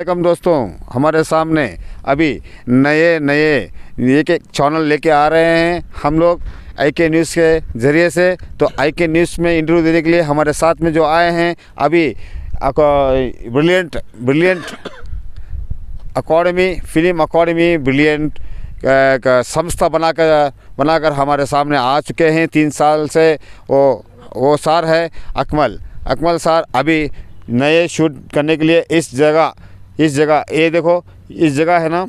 वालेकुम दोस्तों हमारे सामने अभी नए नए एक एक चैनल लेके आ रहे हैं हम लोग आई के न्यूज़ के ज़रिए से तो आई के न्यूज़ में इंटरव्यू देने के लिए हमारे साथ में जो आए हैं अभी brilliant brilliant academy film academy brilliant संस्था बनाकर बनाकर हमारे सामने आ चुके हैं तीन साल से वो वो सार है अकमल अकमल सार अभी नए शूट करने के लिए इस जगह इस जगह ये देखो इस जगह है ना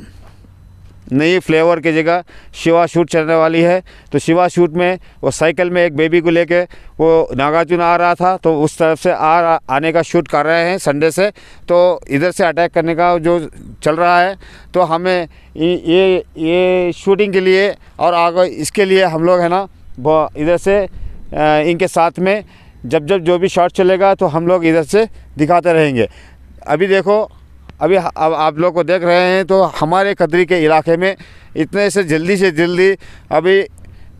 नई फ्लेवर की जगह शिवा शूट चलने वाली है तो शिवा शूट में वो साइकिल में एक बेबी को लेके वो नागार्जुन आ रहा था तो उस तरफ से आ आने का शूट कर रहे हैं संडे से तो इधर से अटैक करने का जो चल रहा है तो हमें ये ये शूटिंग के लिए और आगे इसके लिए हम लोग है ना इधर से इनके साथ में जब जब जो भी शॉट चलेगा तो हम लोग इधर से दिखाते रहेंगे अभी देखो अभी अब आप लोग को देख रहे हैं तो हमारे कदरी के इलाके में इतने से जल्दी से जल्दी अभी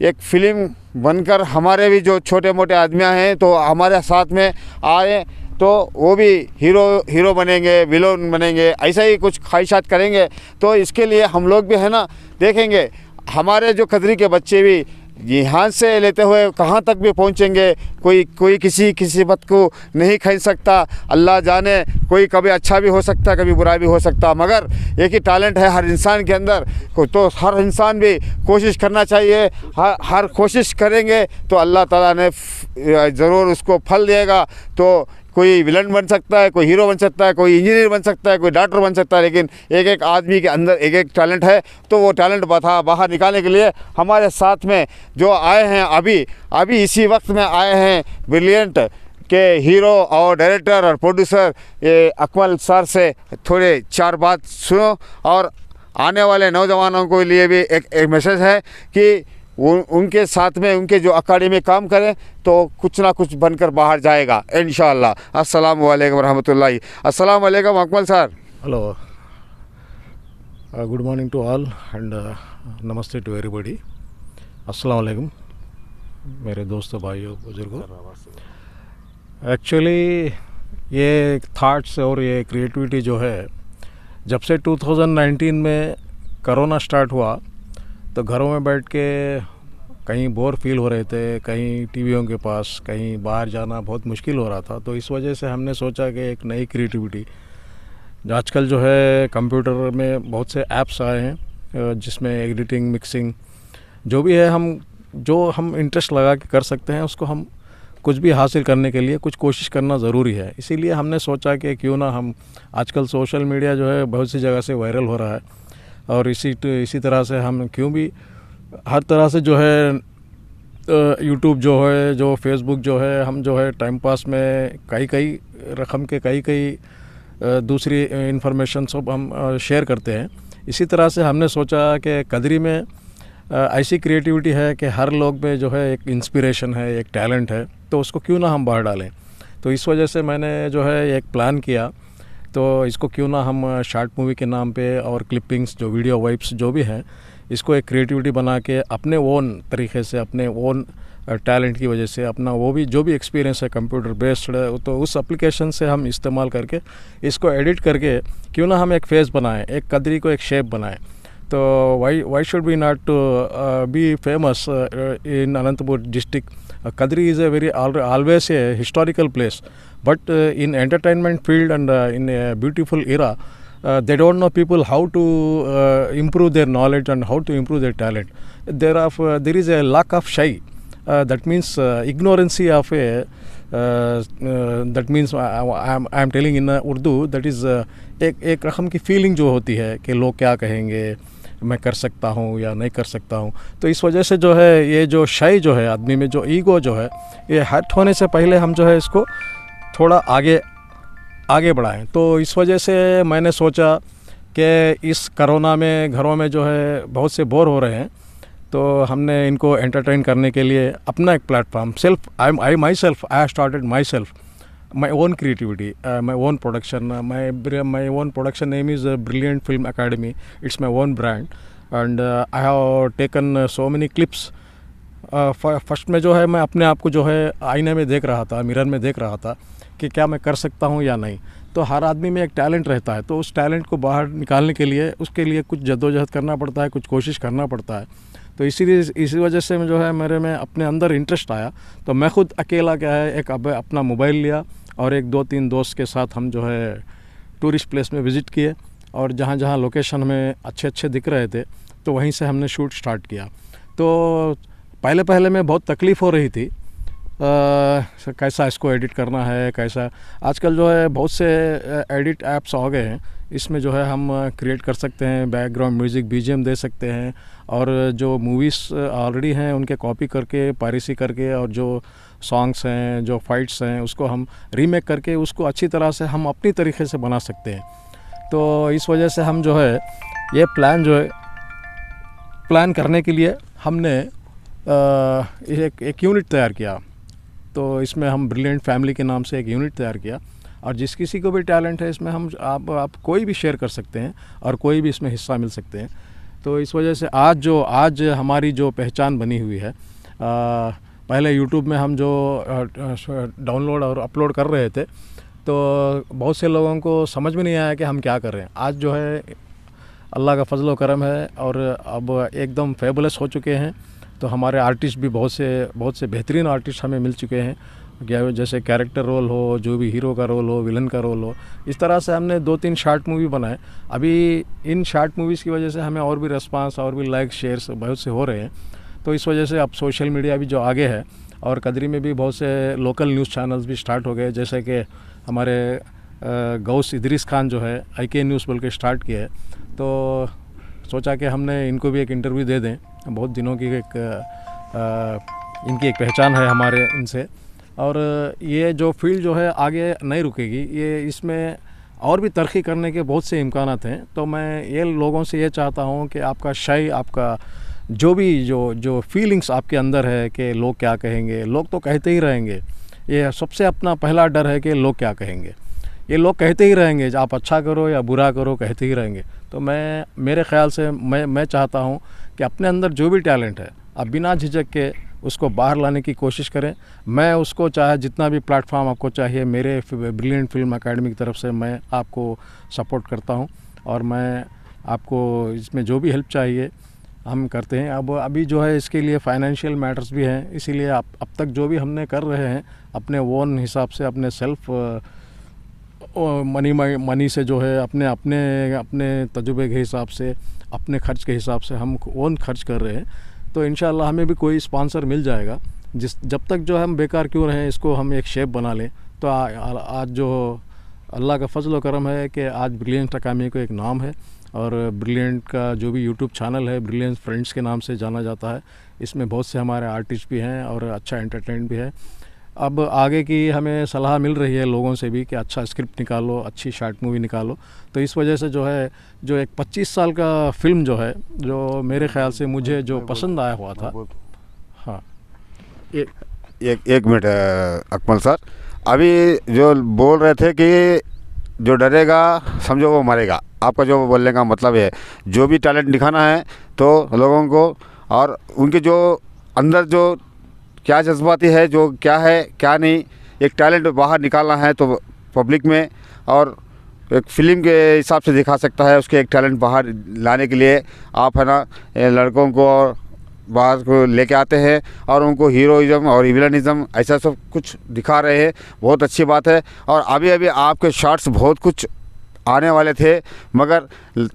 एक फिल्म बनकर हमारे भी जो छोटे मोटे आदमियाँ हैं तो हमारे साथ में आए तो वो भी हीरो हीरो बनेंगे विलोन बनेंगे ऐसा ही कुछ ख्वाहिशात करेंगे तो इसके लिए हम लोग भी है ना देखेंगे हमारे जो कदरी के बच्चे भी यहाँ से लेते हुए कहाँ तक भी पहुँचेंगे कोई कोई किसी किसी मत को नहीं खरीद सकता अल्लाह जाने कोई कभी अच्छा भी हो सकता कभी बुरा भी हो सकता मगर एक ही टैलेंट है हर इंसान के अंदर तो हर इंसान भी कोशिश करना चाहिए हर हर कोशिश करेंगे तो अल्लाह ताला ने ज़रूर उसको फल देगा तो कोई विलन बन सकता है कोई हीरो बन सकता है कोई इंजीनियर बन सकता है कोई डॉक्टर बन सकता है लेकिन एक एक आदमी के अंदर एक एक टैलेंट है तो वो टैलेंट बता बाहर निकालने के लिए हमारे साथ में जो आए हैं अभी अभी इसी वक्त में आए हैं ब्रिलियंट के हीरो और डायरेक्टर और प्रोड्यूसर ये अकमल सर से थोड़े चार बात सुनो और आने वाले नौजवानों के लिए भी एक, एक मैसेज है कि उन, उनके साथ में उनके जो अकाडमी में काम करें तो कुछ ना कुछ बनकर बाहर जाएगा इन अस्सलाम वालेकुम रहमतुल्लाहि अस्सलाम वालेकुम Akmal sir hello good morning to all and namaste to everybody अस्सलाम वालेकुम मेरे दोस्तों भाइयों बुजुर्गों एक्चुअली ये थाट्स और ये क्रिएटिविटी जो है जब से 2019 में करोना स्टार्ट हुआ तो घरों में बैठ के कहीं बोर फील हो रहे थे कहीं टीवीओं के पास कहीं बाहर जाना बहुत मुश्किल हो रहा था तो इस वजह से हमने सोचा कि एक नई क्रिएटिविटी आजकल जो है कंप्यूटर में बहुत से ऐप्स आए हैं जिसमें एडिटिंग मिक्सिंग जो भी है हम जो हम इंटरेस्ट लगा के कर सकते हैं उसको हम कुछ भी हासिल करने के लिए कुछ कोशिश करना ज़रूरी है इसीलिए हमने सोचा कि क्यों ना हम आजकल सोशल मीडिया जो है बहुत सी जगह से वायरल हो रहा है और इसी इसी तरह से हम क्यों भी हर तरह से जो है यूट्यूब जो है जो फेसबुक जो है हम जो है टाइम पास में कई कई रकम के कई कई दूसरी इन्फॉर्मेशन सब हम शेयर करते हैं इसी तरह से हमने सोचा कि कदरी में ऐसी क्रिएटिविटी है कि हर लोग में जो है एक इंस्पिरेशन है एक टैलेंट है तो उसको क्यों ना हम बाहर डालें तो इस वजह से मैंने जो है एक प्लान किया तो इसको क्यों ना हम शार्ट मूवी के नाम पे और क्लिपिंग्स जो वीडियो वाइप्स जो भी हैं इसको एक क्रिएटिविटी बना के अपने ओन तरीके से अपने ओन टैलेंट की वजह से अपना वो भी जो भी एक्सपीरियंस है कंप्यूटर बेस्ड तो उस एप्लीकेशन से हम इस्तेमाल करके इसको एडिट करके क्यों ना हम एक फेस बनाएं एक कदरी को एक शेप बनाएं तो why why should be not be famous in Anantapur district Kadiri is a very always a historical place But uh, in entertainment field and uh, in a beautiful era, uh, they don't know people how to uh, improve their knowledge and how to improve their talent. there of uh, there is a lack of shy. uh, that means uh, ignorance of a uh, uh, that means I am telling in Urdu that is एक एक रकम की feeling जो होती है कि लोग क्या कहेंगे मैं कर सकता हूँ या नहीं कर सकता हूँ तो इस वजह से जो है ये जो शय जो है आदमी में जो ईगो जो है ये हट होने से पहले हम जो है इसको थोड़ा आगे आगे बढ़ाएं तो इस वजह से मैंने सोचा कि इस करोना में घरों में जो है बहुत से बोर हो रहे हैं तो हमने इनको एंटरटेन करने के लिए अपना एक platform self I I my self I started my self my own creativity my own production my my own production name is brilliant film academy it's my own brand and I have taken so many clips first में जो है मैं अपने आप को जो है आईने में देख रहा था मिरर में देख रहा था कि क्या मैं कर सकता हूँ या नहीं तो हर आदमी में एक टैलेंट रहता है तो उस टैलेंट को बाहर निकालने के लिए उसके लिए कुछ जद्दोजहद करना पड़ता है कुछ कोशिश करना पड़ता है तो इसी इसी वजह से जो है मेरे में अपने अंदर इंटरेस्ट आया तो मैं खुद अकेला क्या है एक अब अपना मोबाइल लिया और एक दो तीन दोस्त के साथ हम जो है टूरिस्ट प्लेस में विज़िट किए और जहाँ जहाँ लोकेशन हमें अच्छे अच्छे दिख रहे थे तो वहीं से हमने शूट स्टार्ट किया तो पहले पहले में बहुत तकलीफ़ हो रही थी कैसा इसको एडिट करना है कैसा आजकल जो है बहुत से एडिट ऐप्स आ गए हैं इसमें जो है हम क्रिएट कर सकते हैं बैकग्राउंड म्यूज़िक बीजीएम दे सकते हैं और जो मूवीज़ ऑलरेडी हैं उनके कॉपी करके पायरेसी करके और जो सॉन्ग्स हैं जो फाइट्स हैं उसको हम रीमेक करके उसको अच्छी तरह से हम अपनी तरीके से बना सकते हैं तो इस वजह से हम जो है ये प्लान जो है प्लान करने के लिए हमने एक एक यूनिट तैयार किया तो इसमें हम ब्रिलियंट फैमिली के नाम से एक यूनिट तैयार किया और जिस किसी को भी टैलेंट है इसमें हम आप आप कोई भी शेयर कर सकते हैं और कोई भी इसमें हिस्सा मिल सकते हैं तो इस वजह से आज जो आज हमारी जो पहचान बनी हुई है आ, पहले यूट्यूब में हम जो डाउनलोड और अपलोड कर रहे थे तो बहुत से लोगों को समझ में नहीं आया कि हम क्या कर रहे हैं आज जो है अल्लाह का फजल करम है और अब एकदम फेबलस हो चुके हैं तो हमारे आर्टिस्ट भी बहुत से बहुत से बेहतरीन आर्टिस्ट हमें मिल चुके हैं क्या जैसे कैरेक्टर रोल हो जो भी हीरो का रोल हो विलन का रोल हो इस तरह से हमने दो तीन शार्ट मूवी बनाए अभी इन शार्ट मूवीज़ की वजह से हमें और भी रिस्पांस और भी लाइक शेयर्स बहुत से हो रहे हैं तो इस वजह से अब सोशल मीडिया भी जो आगे है और कदरी में भी बहुत से लोकल न्यूज़ चैनल्स भी स्टार्ट हो गए जैसे कि हमारे गौस इदरीस खान जो है आई के न्यूज़ बोल के स्टार्ट किया है तो सोचा कि हमने इनको भी एक इंटरव्यू दे दें बहुत दिनों की एक आ, इनकी एक पहचान है हमारे इनसे और ये जो फील्ड जो है आगे नहीं रुकेगी ये इसमें और भी तरक्की करने के बहुत से इम्कान हैं तो मैं ये लोगों से ये चाहता हूँ कि आपका शय आपका जो भी जो जो फीलिंग्स आपके अंदर है कि लोग क्या कहेंगे लोग तो कहते ही रहेंगे ये सबसे अपना पहला डर है कि लोग क्या कहेंगे ये लोग कहते ही रहेंगे आप अच्छा करो या बुरा करो कहते ही रहेंगे तो मैं मेरे ख्याल से मैं मैं चाहता हूँ कि अपने अंदर जो भी टैलेंट है आप बिना झिझक के उसको बाहर लाने की कोशिश करें मैं उसको चाहे जितना भी प्लेटफॉर्म आपको चाहिए मेरे ब्रिलियंट फिल्म अकेडमी की तरफ से मैं आपको सपोर्ट करता हूँ और मैं आपको इसमें जो भी हेल्प चाहिए हम करते हैं अब अभी जो है इसके लिए फाइनेंशियल मैटर्स भी हैं इसीलिए आप अब तक जो भी हमने कर रहे हैं अपने ओन हिसाब से अपने सेल्फ़ मनी मनी से जो है अपने अपने अपने तजुर्बे के हिसाब से अपने खर्च के हिसाब से हम ओन खर्च कर रहे हैं तो इन हमें भी कोई स्पॉन्सर मिल जाएगा जिस जब तक जो हम बेकार क्यों रहें इसको हम एक शेप बना लें तो आ, आ, आज जो अल्लाह का फजल करम है कि आज ब्रिलियंट अकामी को एक नाम है और ब्रिलियंट का जो भी यूट्यूब चैनल है ब्रिलियंट फ्रेंड्स के नाम से जाना जाता है इसमें बहुत से हमारे आर्टिस्ट भी हैं और अच्छा एंटरटेन भी है अब आगे की हमें सलाह मिल रही है लोगों से भी कि अच्छा स्क्रिप्ट निकालो अच्छी शार्ट मूवी निकालो तो इस वजह से जो है जो एक 25 साल का फिल्म जो है जो मेरे ख्याल से मुझे जो पसंद आया हुआ था हाँ एक मिनट अकमल सर अभी जो बोल रहे थे कि जो डरेगा समझो वो मरेगा आपका जो बोलने का मतलब है जो भी टैलेंट दिखाना है तो लोगों को और उनके जो अंदर जो क्या जज्बाती है जो क्या है क्या नहीं एक टैलेंट बाहर निकालना है तो पब्लिक में और एक फिल्म के हिसाब से दिखा सकता है उसके एक टैलेंट बाहर लाने के लिए आप है ना लड़कों को और बाहर को लेके आते हैं और उनको हीरोइज़म और विलनिज़म ऐसा सब कुछ दिखा रहे हैं बहुत अच्छी बात है और अभी अभी आपके शॉर्ट्स बहुत कुछ आने वाले थे मगर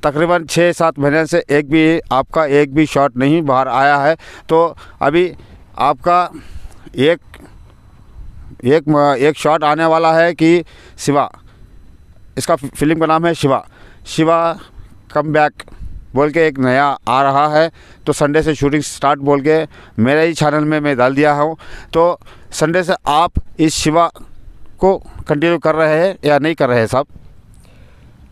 तकरीबन छः सात महीने से एक भी आपका एक भी शॉट नहीं बाहर आया है तो अभी आपका एक एक एक शॉट आने वाला है कि शिवा इसका फिल्म का नाम है शिवा शिवा कम बैक बोल के एक नया आ रहा है तो संडे से शूटिंग स्टार्ट बोल के मेरे ही चैनल में मैं डाल दिया हूँ तो संडे से आप इस शिवा को कंटिन्यू कर रहे हैं या नहीं कर रहे हैं साहब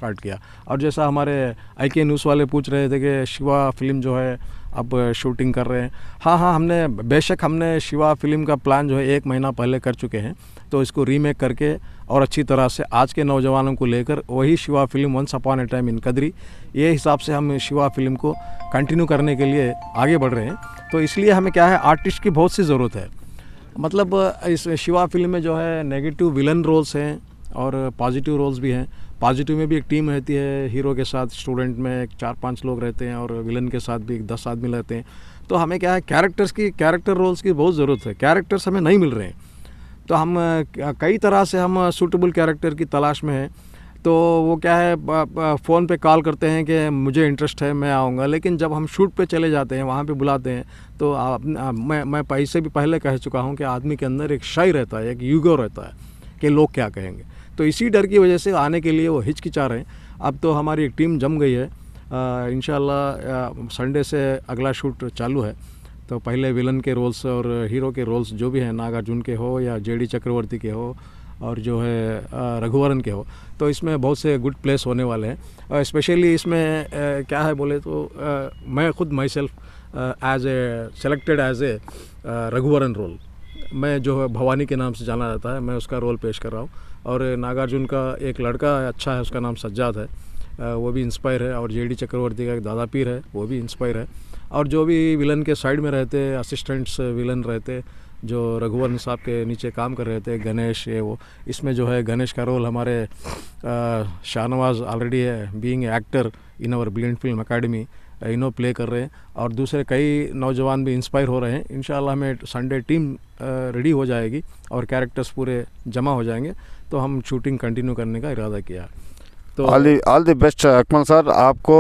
स्टार्ट किया और जैसा हमारे आई के न्यूज़ वाले पूछ रहे थे कि शिवा फिल्म जो है अब शूटिंग कर रहे हैं हाँ हाँ हमने बेशक हमने शिवा फिल्म का प्लान जो है एक महीना पहले कर चुके हैं तो इसको रीमेक करके और अच्छी तरह से आज के नौजवानों को लेकर वही Shiva film once upon a time in Kadiri ये हिसाब से हम शिवा फिल्म को कंटिन्यू करने के लिए आगे बढ़ रहे हैं तो इसलिए हमें क्या है आर्टिस्ट की बहुत सी ज़रूरत है मतलब इस शिवा फिल्म में जो है नेगेटिव विलन रोल्स हैं और पॉजिटिव रोल्स भी हैं पॉजिटिव में भी एक टीम रहती है हीरो के साथ स्टूडेंट में एक चार पांच लोग रहते हैं और विलन के साथ भी एक दस आदमी रहते हैं तो हमें क्या है कैरेक्टर्स की कैरेक्टर रोल्स की बहुत ज़रूरत है कैरेक्टर्स हमें नहीं मिल रहे हैं तो हम कई तरह से हम सूटेबल कैरेक्टर की तलाश में हैं तो वो क्या है फ़ोन पे कॉल करते हैं कि मुझे इंटरेस्ट है मैं आऊँगा लेकिन जब हम शूट पे चले जाते हैं वहाँ पे बुलाते हैं तो मैं मैं पैसे भी पहले कह चुका हूँ कि आदमी के अंदर एक शय रहता है एक युगो रहता है कि लोग क्या कहेंगे तो इसी डर की वजह से आने के लिए वो हिचकिचा रहे हैं अब तो हमारी एक टीम जम गई है इन संडे से अगला शूट चालू है तो पहले विलन के रोल्स और हीरो के रोल्स जो भी हैं नागार्जुन के हो या जेडी चक्रवर्ती के हो और जो है रघुवरन के हो तो इसमें बहुत से गुड प्लेस होने वाले हैं और स्पेशली इसमें क्या है बोले तो मैं खुद my self as a selected as a Raghuvaran role मैं जो है भवानी के नाम से जाना जाता है मैं उसका रोल पेश कर रहा हूँ और नागार्जुन का एक लड़का है अच्छा है उसका नाम सज्जाद है वो भी इंस्पायर है और जे डी चक्रवर्ती का एक दादा पीर है वो भी इंस्पायर है और जो भी विलन के साइड में रहते असिस्टेंट्स विलन रहते जो रघुवंश साहब के नीचे काम कर रहे थे गणेश ये वो इसमें जो है गणेश का रोल हमारे शाहनवाज ऑलरेडी है being actor in our brilliant film academy इनो प्ले कर रहे हैं और दूसरे कई नौजवान भी इंस्पायर हो रहे हैं इन हमें संडे टीम रेडी हो जाएगी और कैरेक्टर्स पूरे जमा हो जाएंगे तो हम शूटिंग कंटिन्यू करने का इरादा किया तो all the best Akmal sir आपको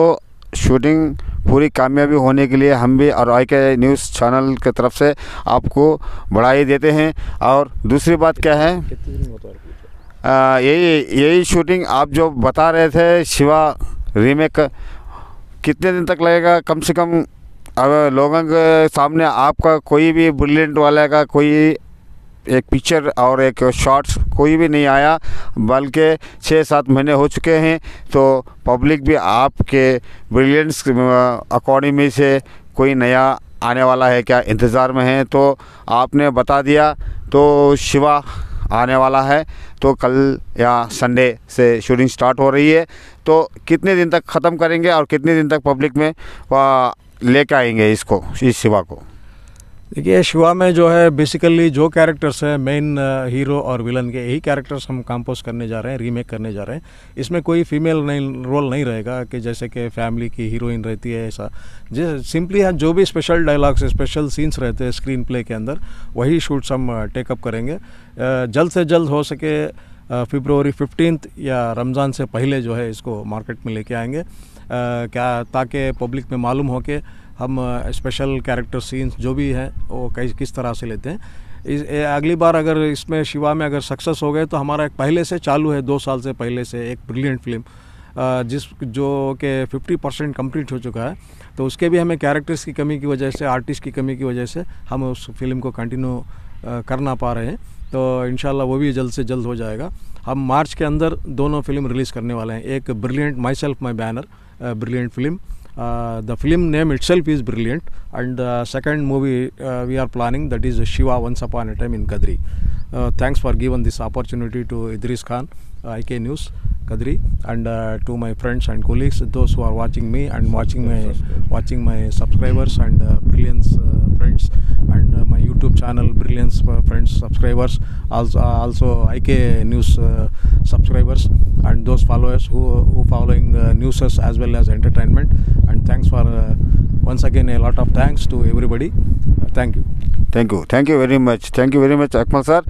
शूटिंग पूरी कामयाबी होने के लिए हम भी और आई के न्यूज़ चैनल की तरफ से आपको बढ़ाई देते हैं और दूसरी बात क्या है यही यही शूटिंग आप जो बता रहे थे शिवा रीमेक कितने दिन तक लगेगा कम से कम अब लोगों के सामने आपका कोई भी ब्रिलियंट वाले का कोई एक पिक्चर और एक शॉट्स कोई भी नहीं आया बल्कि छः सात महीने हो चुके हैं तो पब्लिक भी आपके ब्रिलियंस में से कोई नया आने वाला है क्या इंतज़ार में है तो आपने बता दिया तो शिवा आने वाला है तो कल या संडे से शूटिंग स्टार्ट हो रही है तो कितने दिन तक ख़त्म करेंगे और कितने दिन तक पब्लिक में कर आएंगे इसको इस शिवा को देखिए शिवा में जो है बेसिकली जो कैरेक्टर्स है मेन हीरो और विलन के यही कैरेक्टर्स हम कंपोज करने जा रहे हैं रीमेक करने जा रहे हैं इसमें कोई फीमेल नहीं रोल नहीं रहेगा कि जैसे कि फैमिली की हीरोइन रहती है ऐसा जिस सिंपली हम जो भी स्पेशल डायलॉग्स स्पेशल सीन्स रहते हैं स्क्रीन प्ले के अंदर वही शूट्स हम टेकअप uh, करेंगे uh, जल्द से जल्द हो सके फेब्रवरी uh, फिफ्टीन या रमज़ान से पहले जो है इसको मार्केट में लेके आएंगे क्या ताकि पब्लिक में मालूम हो के हम स्पेशल कैरेक्टर सीन्स जो भी हैं वो कई किस तरह से लेते हैं इस अगली बार अगर इसमें शिवा में अगर सक्सेस हो गए तो हमारा एक पहले से चालू है दो साल से पहले से एक ब्रिलियंट फिल्म जिस जो के 50 परसेंट कम्प्लीट हो चुका है तो उसके भी हमें कैरेक्टर्स की कमी की वजह से आर्टिस्ट की कमी की वजह से हम उस फिल्म को कंटिन्यू कर ना पा रहे हैं तो इन वो भी जल्द से जल्द हो जाएगा हम मार्च के अंदर दोनों फिल्म रिलीज़ करने वाले हैं एक brilliant my self my banner brilliant film Uh, the film name itself is brilliant, and the uh, second movie uh, we are planning that is Shiva Once Upon a Time in Kadri. thanks for giving this opportunity to Idris Khan, IK News. Kadri and uh, to my friends and colleagues, those who are watching me and watching my watching my subscribers and uh, brilliant uh, YouTube channel brilliance friends subscribers uh, also also IK news uh, subscribers and those followers who who following uh, news as well as entertainment and thanks for once again a lot of thanks to everybody thank you thank you thank you very much thank you very much Akmal sir